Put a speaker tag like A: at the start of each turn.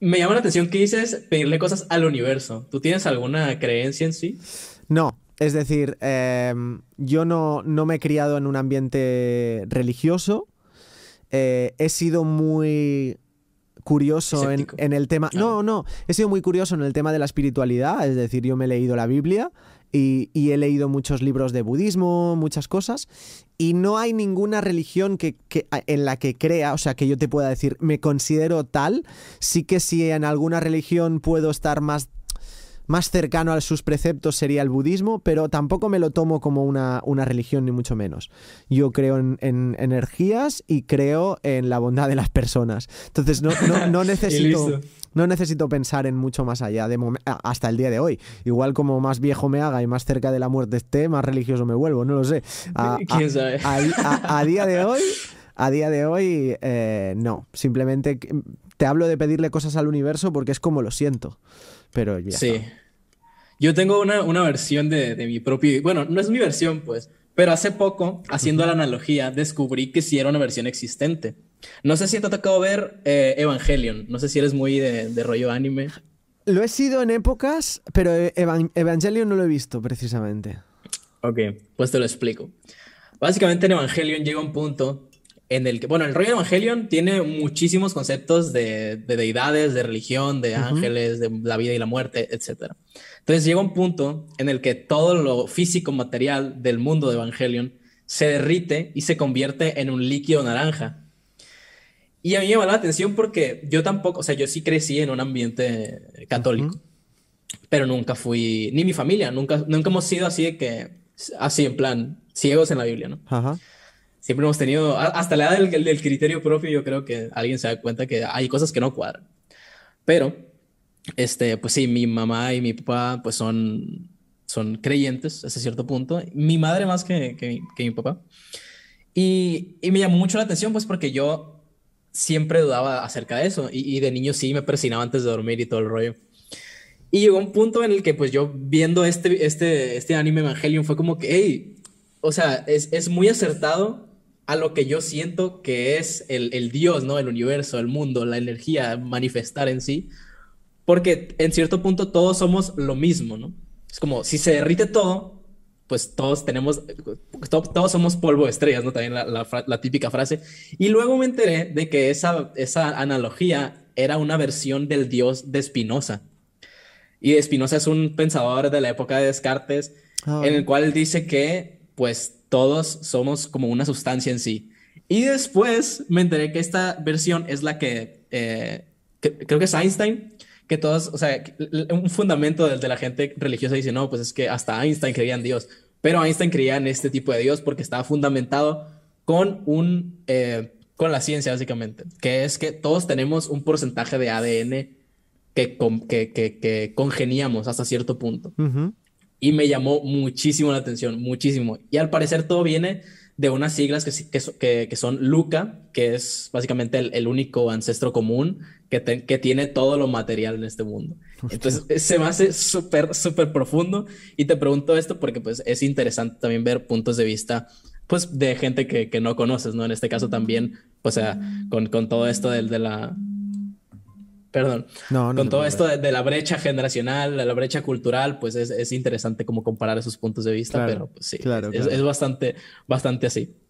A: Me llama la atención que dices pedirle cosas al universo. ¿Tú tienes alguna creencia en sí?
B: No, es decir, em, yo no, no, me he criado en un ambiente religioso. Eh, he sido muy curioso en, el tema. No, no, he sido muy curioso en el tema de la espiritualidad, es decir, yo me he leído la Biblia y, he leído muchos libros de budismo, muchas cosas, y no hay ninguna religión que, en la que crea, o sea, que yo te pueda decir, me considero tal, sí que si en alguna religión puedo estar más más cercano a sus preceptos sería el budismo, pero tampoco me lo tomo como una, religión, ni mucho menos. Yo creo en, energías y creo en la bondad de las personas. Entonces no, necesito... no necesito pensar en mucho más allá de hasta el día de hoy. Igual como más viejo me haga y más cerca de la muerte esté, más religioso me vuelvo, no lo sé. A, ¿Quién sabe? a, día de hoy, a día de hoy, eh, no. Simplemente te hablo de pedirle cosas al universo porque es como lo siento. Pero ya Sí.
A: Yo tengo una, versión de, mi propio. Bueno, no es mi versión, pues. Pero hace poco, haciendo la analogía, descubrí que sí era una versión existente. No sé si te ha tocado ver eh, Evangelion. No sé si eres muy de, rollo anime.
B: Lo he sido en épocas, pero eh, Evangelion no lo he visto precisamente. Ok,
A: pues te lo explico. Básicamente en Evangelion llega un punto en el que, bueno, el rollo Evangelion tiene muchísimos conceptos de, deidades, de religión, de ángeles, de la vida y la muerte, etc. Entonces llega un punto en el que todo lo físico material del mundo de Evangelion se derrite y se convierte en un líquido naranja. Y a mí me llama la atención porque yo tampoco, o sea, yo sí crecí en un ambiente católico, pero nunca fui, ni mi familia, nunca, nunca hemos sido así de que, así en plan, ciegos en la Biblia, ¿no? Ajá siempre hemos tenido, hasta la edad del, del, criterio propio, yo creo que alguien se da cuenta que hay cosas que no cuadran. Pero, este, pues sí, mi mamá y mi papá, pues son, son creyentes hasta cierto punto. Mi madre más que, que, mi papá. Y, y, me llamó mucho la atención, pues porque yo siempre dudaba acerca de eso. Y, de niño sí me persinaba antes de dormir y todo el rollo. Y llegó un punto en el que, pues yo viendo este, este, este anime Evangelion, fue como que, o sea, es, es muy acertado a lo que yo siento que es el, Dios, ¿no? El universo, el mundo, la energía, manifestar en sí. Porque en cierto punto todos somos lo mismo, ¿no? Es como si se derrite todo, pues todos tenemos, todos somos polvo de estrellas, ¿no? También la, típica frase. Y luego me enteré de que esa, esa analogía era una versión del Dios de Spinoza. Y Spinoza es un pensador de la época de Descartes, ah, en el cual dice que pues todos somos como una sustancia en sí. Y después me enteré que esta versión es la que, eh, creo que es Einstein, que todos, o sea, un fundamento de, de, la gente religiosa dice, no, pues es que hasta Einstein creía en Dios, pero Einstein creía en este tipo de Dios porque estaba fundamentado con un, eh, con la ciencia básicamente, que es que todos tenemos un porcentaje de ADN que, con, que, que, congeniamos hasta cierto punto y me llamó muchísimo la atención, muchísimo. Y al parecer todo viene de unas siglas que, que, son Luca, que es básicamente el, único ancestro común que, que, tiene todo lo material en este mundo. Entonces eh, se me hace súper, súper profundo y te pregunto esto porque pues es interesante también ver puntos de vista pues de gente que, no conoces, ¿no? En este caso también, o sea, con, todo esto de la perdón. No, Con todo esto de, la brecha generacional, la brecha cultural, pues es, interesante como comparar esos puntos de vista, pero pues, sí, es, es, bastante, bastante así.